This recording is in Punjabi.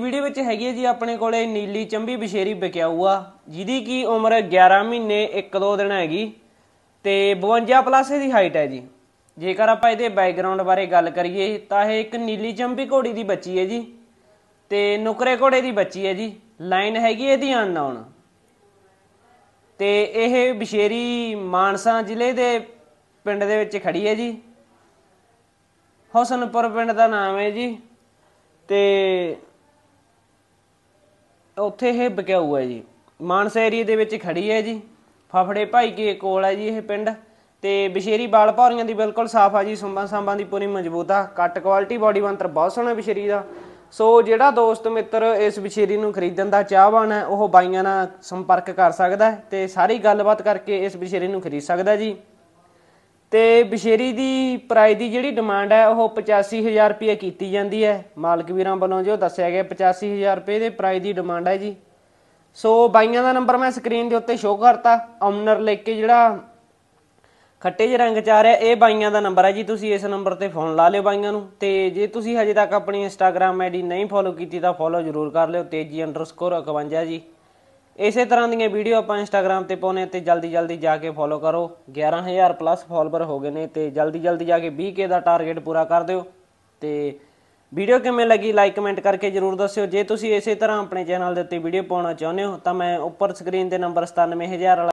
ਵੀਡੀਓ ਵਿੱਚ ਹੈਗੀ ਹੈ ਜੀ ਆਪਣੇ ਕੋਲੇ ਨੀਲੀ ਚੰਬੀ ਬਸ਼ੇਰੀ ਬਕਿਆਊਆ ਜਿਹਦੀ ਕੀ ਉਮਰ 11 ਮਹੀਨੇ 1-2 ਦਿਨ ਹੈਗੀ ਤੇ 52 ਪਲੱਸ ਦੀ ਹਾਈਟ ਹੈ ਜੀ ਜੇਕਰ ਆਪਾਂ ਇਹਦੇ ਬੈਕਗ੍ਰਾਉਂਡ ਬਾਰੇ ਗੱਲ ਕਰੀਏ ਤਾਂ ਇਹ ਇੱਕ ਨੀਲੀ ਚੰਬੀ ਘੋੜੀ ਦੀ ਬੱਚੀ ਹੈ ਜੀ ਤੇ ਨੁਕਰੇ ਘੋੜੇ ਦੀ ਬੱਚੀ ਹੈ ਜੀ ਲਾਈਨ ਹੈਗੀ ਇਹਦੀ ਅਨਨੋਨ ਤੇ ਇਹ ਬਸ਼ੇਰੀ ਮਾਨਸਾ ਜ਼ਿਲ੍ਹੇ ਦੇ ਪਿੰਡ ਦੇ ਵਿੱਚ ਖੜੀ ਹੈ ਜੀ ਹੁਸਨਪੁਰ ਪਿੰਡ ਦਾ ਨਾਮ ਹੈ ਜੀ ਤੇ ਉੱਥੇ ਇਹ ਬਕਿਆਊ ਹੈ ਜੀ ਮਾਨਸਾ ਏਰੀਆ ਦੇ ਵਿੱਚ ਖੜੀ ਹੈ ਜੀ ਫਫੜੇ ਭਾਈ ਕੇ ਕੋਲ ਹੈ ਜੀ ਇਹ ਪਿੰਡ ਤੇ ਬਸ਼ੇਰੀ ਬਾਲ ਭੌਰੀਆਂ ਦੀ ਬਿਲਕੁਲ ਸਾਫ ਆ ਜੀ ਸੁੰਬਾਂ ਸਾਂਬਾਂ ਦੀ ਪੂਰੀ ਮਜ਼ਬੂਤ ਆ ਕੱਟ ਕੁਆਲਿਟੀ ਬਾਡੀ ਬੰਤਰ ਬਹੁਤ ਸੋਹਣਾ ਬਸ਼ੇਰੀ ਦਾ ਸੋ ਜਿਹੜਾ ਦੋਸਤ ਮਿੱਤਰ ਇਸ ਬਸ਼ੇਰੀ ਨੂੰ ਖਰੀਦਣ ਦਾ ਚਾਹਵਾਨ ਹੈ ਉਹ ਬਾਈਆਂ ਨਾਲ ਸੰਪਰਕ ਕਰ ਸਕਦਾ ਤੇ ਸਾਰੀ ਗੱਲਬਾਤ ਕਰਕੇ ਇਸ ਬਸ਼ੇਰੀ ਨੂੰ ਖਰੀਦ ਸਕਦਾ ਜੀ ਤੇ ਬਸ਼ੇਰੀ ਦੀ ਪ੍ਰਾਈਸ ਦੀ ਜਿਹੜੀ ਡਿਮਾਂਡ ਹੈ ਉਹ 85000 ਰੁਪਏ ਕੀਤੀ ਜਾਂਦੀ ਹੈ ਮਾਲਕ ਵੀਰਾਂ ਵੱਲੋਂ ਜੋ ਦੱਸਿਆ ਗਿਆ 85000 ਰੁਪਏ ਦੇ ਪ੍ਰਾਈਸ ਦੀ ਡਿਮਾਂਡ ਹੈ ਜੀ ਸੋ ਬਾਈਆਂ ਦਾ ਨੰਬਰ ਮੈਂ ਸਕਰੀਨ ਦੇ ਉੱਤੇ ਸ਼ੋਅ ਕਰਤਾ ਓਨਰ ਲੈ ਕੇ ਜਿਹੜਾ ਖੱਟੇ ਜਿਹੇ ਰੰਗ ਚ ਆ ਰਿਹਾ ਇਹ ਬਾਈਆਂ ਦਾ ਨੰਬਰ ਹੈ ਜੀ ਤੁਸੀਂ ਇਸ ਨੰਬਰ ਤੇ ਫੋਨ ਲਾ ਲਿਓ ਬਾਈਆਂ ਨੂੰ ਤੇ ਜੇ ਤੁਸੀਂ ਹਜੇ ਤੱਕ ਆਪਣੀ ਇੰਸਟਾਗ੍ਰam ਆਈਡੀ ਨਹੀਂ ਫੋਲੋ ਕੀਤੀ ਤਾਂ ਫੋਲੋ ਜ਼ਰੂਰ ਕਰ ਲਿਓ ਤੇਜੀ_51 ਜੀ ਇਸੇ ਤਰ੍ਹਾਂ ਦੀਆਂ ਵੀਡੀਓ ਆਪਾਂ ਇੰਸਟਾਗ੍ਰam ਤੇ ਪਾਉਨੇ ਤੇ ਜਲਦੀ ਜਲਦੀ ਜਾ ਕੇ ਫੋਲੋ ਕਰੋ 11000 ਪਲੱਸ ਫਾਲੋਅਰ ਹੋ ਗਏ ਨੇ ਤੇ ਜਲਦੀ ਜਲਦੀ ਜਾ ਕੇ 20k ਦਾ ਟਾਰਗੇਟ ਪੂਰਾ ਕਰ ਦਿਓ ਤੇ ਵੀਡੀਓ ਕਿਵੇਂ ਲੱਗੀ ਲਾਈਕ ਕਮੈਂਟ ਕਰਕੇ ਜਰੂਰ ਦੱਸਿਓ ਜੇ ਤੁਸੀਂ ਇਸੇ ਤਰ੍ਹਾਂ ਆਪਣੇ ਚੈਨਲ ਦੇ ਉੱਤੇ ਵੀਡੀਓ ਪਾਉਣਾ ਚਾਹੁੰਦੇ ਹੋ ਤਾਂ ਮੈਂ ਉੱਪਰ ਸਕਰੀਨ ਤੇ ਨੰਬਰ 97000 ਵਾਲਾ